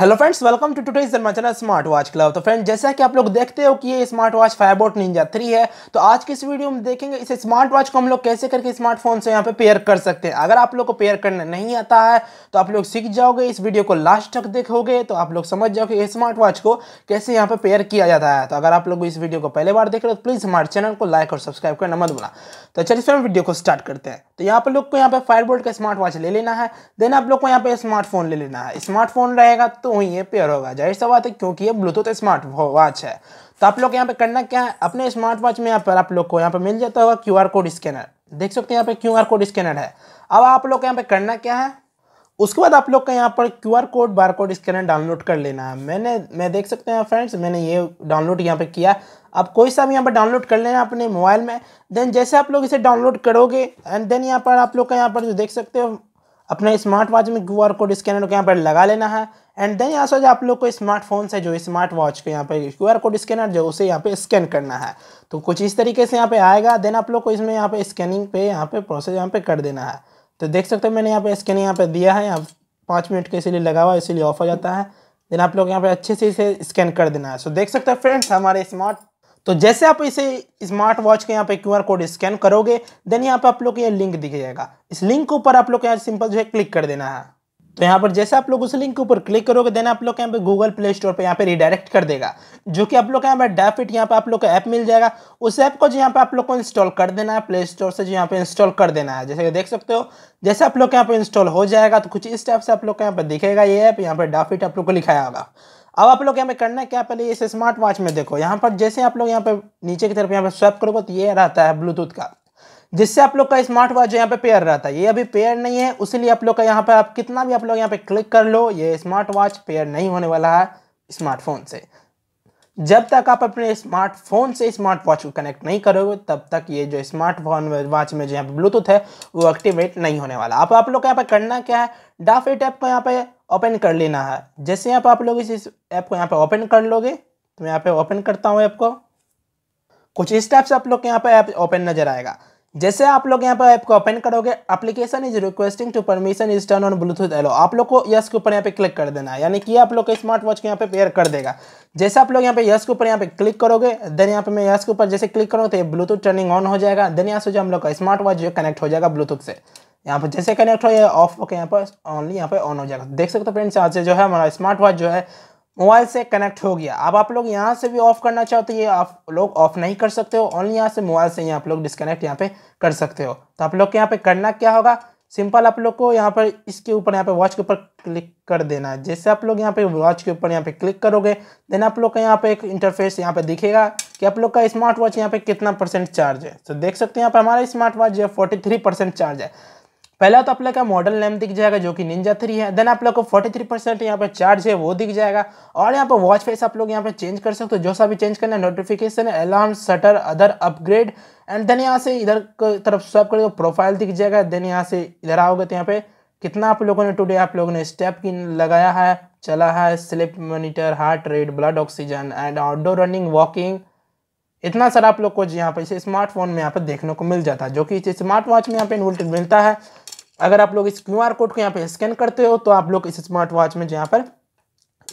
hello friends welcome to today जर्मा smart watch club तो friend जैसा कि आप लोग देखते हो कि ये स्मार्ट वॉच फाइबोट निंजा थ्री है तो आज की इस वीडियो में देखेंगे इस स्मार्ट वॉच को हम लोग कैसे करके स्मार्टफोन से यहाँ पे पेयर कर सकते हैं अगर आप लोग को पेयर करना नहीं आता है तो आप लोग सीख जाओगे इस वीडियो को लास्ट तक देखोगे तो आप लोग समझ जाओगे स्मार्ट वॉच को कैसे यहाँ पे पेयर किया जाता है तो अगर आप लोग इस वीडियो को पहले बार देख रहे हो तो प्लीज़ हमारे चैनल को लाइक और सब्सक्राइब करना मत बोला तो चलिए फ्रेंड वीडियो को स्टार्ट करते हैं तो यहाँ पर लोग को यहाँ पे फायर बोल्ट का स्मार्ट वॉच ले लेना है देन आप लोग को यहाँ पे स्मार्टफोन ले लेना है स्मार्टफोन रहेगा तो वहीं ये पेयर होगा जाहिर सा बात है क्योंकि ये ब्लूटूथ स्मार्ट वॉच है तो आप लोग यहाँ पे करना क्या है अपने स्मार्ट वॉच में यहाँ पर आप लोग को यहाँ पे मिल जाता होगा क्यू कोड स्कैनर देख सकते हैं यहाँ पे क्यू कोड स्कैनर है अब आप लोग को यहाँ पे करना क्या है उसके बाद आप लोग का यहाँ पर Q R code bar code scanner download कर लेना है मैंने मैं देख सकते हैं फ्रेंड्स मैंने ये डाउनलोड यहाँ पर किया आप कोई सा भी यहाँ पर डाउनलोड कर लेना अपने मोबाइल में देन जैसे आप लोग इसे डाउनलोड करोगे एंड देन यहाँ पर आप लोग का यहाँ पर जो देख सकते हो अपने स्मार्ट वॉच में क्यू आर कोड स्कैनर को यहाँ पर लगा लेना है एंड देन यहाँ से आप लोग को स्मार्टफोन से जो स्मार्ट वॉच को यहाँ पर क्यू आर कोड स्कैनर जो उसे यहाँ पे स्कैन करना है तो कुछ इस तरीके से यहाँ पे आएगा देन आप लोग को इसमें यहाँ पे स्कैनिंग पे यहाँ पे प्रोसेस यहाँ पे कर देना है तो देख सकते हो मैंने यहाँ पे स्कैन यहाँ पे दिया है यहाँ पाँच मिनट के इसीलिए लगा हुआ इसीलिए ऑफ हो जाता है देन आप लोग यहाँ पे अच्छे से इसे स्कैन कर देना है सो देख सकते हो फ्रेंड्स हमारे स्मार्ट तो जैसे आप इसे स्मार्ट वॉच के यहाँ पे क्यूआर कोड स्कैन करोगे देन यहाँ पे आप लोग ये लिंक जाएगा इस लिंक के ऊपर आप लोग यहाँ सिंपल जो है क्लिक कर देना है तो यहाँ पर जैसे आप लोग उस लिंक के ऊपर क्लिक करोगे देन आप लोग यहाँ पे गूगल प्ले स्टोर पर यहाँ पे रिडायरेक्ट कर देगा जो कि आप लोग यहाँ पे डाफिट यहाँ पे आप लोग का ऐप मिल जाएगा उस ऐप को जो यहाँ पे आप लोग को इंस्टॉल कर देना है प्ले स्टोर से जो यहाँ पे इंस्टॉल कर देना है जैसे कि देख सकते हो जैसे आप लोग यहाँ पे इंस्टॉल हो जाएगा तो कुछ इस टाइप से आप लोग का यहाँ पर दिखेगा ये ऐप यहाँ पर डाफिट आप लोग को लिखाया होगा अब आप लोग यहाँ पे करना है क्या पहले इस स्मार्ट वॉच में देखो यहाँ पर जैसे आप लोग यहाँ पे नीचे की तरफ यहाँ पे स्वैप करोगे तो ये रहता है ब्लूटूथ का जिससे आप लोग का स्मार्ट वॉच यहाँ पे पेयर रहता है ये अभी पेयर नहीं है उसीलिए आप लोग का यहाँ पे आप कितना भी आप लोग यहाँ पे क्लिक कर लो ये स्मार्ट वॉच पेयर नहीं होने वाला है स्मार्टफोन से जब तक आप अपने स्मार्टफोन से स्मार्ट वॉच को कनेक्ट नहीं करोगे तब तक ये जो स्मार्टफोन वॉच में जो यहाँ पे ब्लूटूथ है वो एक्टिवेट नहीं होने वाला अब आप लोग का यहाँ पे करना क्या है डाफ एट ऐप को यहाँ पे ओपन कर लेना है जैसे यहाँ पर आप लोग इस ऐप को यहाँ पे ओपन कर लोगे तो मैं यहाँ पे ओपन करता हूँ ऐप को कुछ इस टाइप से आप लोग के यहाँ पे ऐप ओपन नजर आएगा जैसे आप लोग यहाँ पर ऐप को ओपन करोगे application is requesting to permission is turn on Bluetooth allow आप लोग को यस के ऊपर यहाँ पे क्लिक कर देना है यानी कि आप लोग के स्मार्ट वॉच को यहाँ पे पेयर कर देगा जैसे आप लोग यहाँ पे यस के ऊपर यहाँ पे क्लिक करोगे देन यहाँ पे मैं यस के ऊपर जैसे क्लिक करूँ तो ये ब्लूटूथ टर्निंग ऑन हो जाएगा देन यहाँ से जो हम लोग का स्मार्ट वॉच जो कनेक्ट हो जाएगा ब्लूटूथ से यहाँ पर जैसे कनेक्ट हो ऑफ होकर यहाँ पर ऑनली यहाँ पे ऑन हो जाएगा देख सकते हो फ्रेंड्स यहाँ से जो है हमारा स्मार्ट वॉच जो है मोबाइल से कनेक्ट हो गया अब आप लोग यहाँ से भी ऑफ करना चाहते हैं आप लोग ऑफ नहीं कर सकते हो ओनली यहाँ से मोबाइल से ही आप लोग डिस्कनेक्ट यहाँ पे कर सकते हो तो आप लोग के यहाँ पे करना क्या होगा सिंपल आप लोग को यहाँ पर इसके ऊपर यहाँ पे वॉच के ऊपर क्लिक कर देना है जैसे आप लोग यहाँ पे वॉच के ऊपर यहाँ पे क्लिक करोगे देन आप लोग का यहाँ पे एक इंटरफेस यहाँ पे दिखेगा कि आप लोग का स्मार्ट वॉच यहाँ पे कितना परसेंट चार्ज है तो देख सकते हैं यहाँ पे हमारा स्मार्ट वॉच जो है फोर्टी थ्री परसेंट चार्ज है पहला तो आप लोग का मॉडल नेम दिख जाएगा जो कि निंजा थ्री है देन आप लोग को 43 परसेंट यहाँ पर चार्ज है वो दिख जाएगा और यहाँ पर वॉच फेस आप लोग यहाँ पर चेंज कर सकते हो जो सा भी चेंज करना है notification alarm setter other upgrade and then यहाँ से इधर तरफ सब करेगा प्रोफाइल दिख जाएगा देन यहाँ से इधर आओगे तो यहाँ पे कितना आप लोगों ने टूडे आप लोगों ने स्टेप किन लगाया है चला है sleep monitor heart rate blood oxygen and outdoor running walking इतना सारा आप लोग को यहाँ पे इसे स्मार्टफोन में यहाँ पे देखने को मिल जाता है जो कि इसे स्मार्ट वॉच में यहाँ पे इनवोल्टेड मिलता है अगर आप लोग इस क्यू आर कोड को यहाँ पे स्कैन करते हो तो आप लोग इस स्मार्ट वॉच में यहाँ पर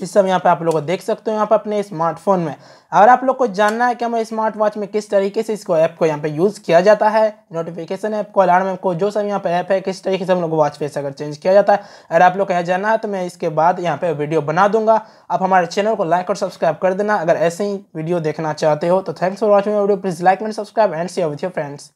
इस सब यहाँ पे आप लोग देख सकते हो यहाँ पर अपने स्मार्टफोन में अगर आप लोग को जानना है कि हमारे स्मार्ट वॉच में किस तरीके से इसको ऐप को यहाँ पे यूज़ किया जाता है नोटिफिकेशन ऐप को अलार्म ऐप को जो सब यहाँ पे ऐप है किस तरीके से हम लोग वॉच फेस अगर चेंज किया जाता है अगर आप लोग को यहाँ जानना है तो मैं इसके बाद यहाँ पे वीडियो बना दूंगा आप हमारे चैनल को लाइक और सब्सक्राइब कर देना अगर ऐसे ही वीडियो देखना चाहते हो तो thanks for watching video please like and subscribe and share with your friends